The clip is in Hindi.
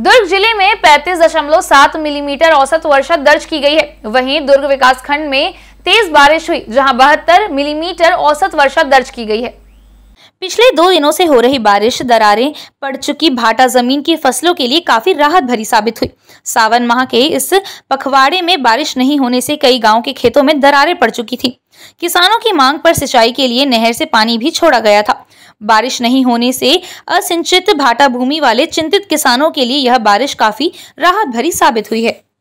दुर्ग जिले में 35.7 मिलीमीटर औसत वर्षा दर्ज की गई है वहीं दुर्ग विकास खंड में तेज बारिश हुई जहां बहत्तर मिलीमीटर औसत वर्षा दर्ज की गई है पिछले दो दिनों से हो रही बारिश दरारें पड़ चुकी भाटा जमीन की फसलों के लिए काफी राहत भरी साबित हुई सावन माह के इस पखवाड़े में बारिश नहीं होने से कई गांव के खेतों में दरारें पड़ चुकी थी किसानों की मांग पर सिंचाई के लिए नहर से पानी भी छोड़ा गया था बारिश नहीं होने से असिंचित भाटा भूमि वाले चिंतित किसानों के लिए यह बारिश काफी राहत भरी साबित हुई है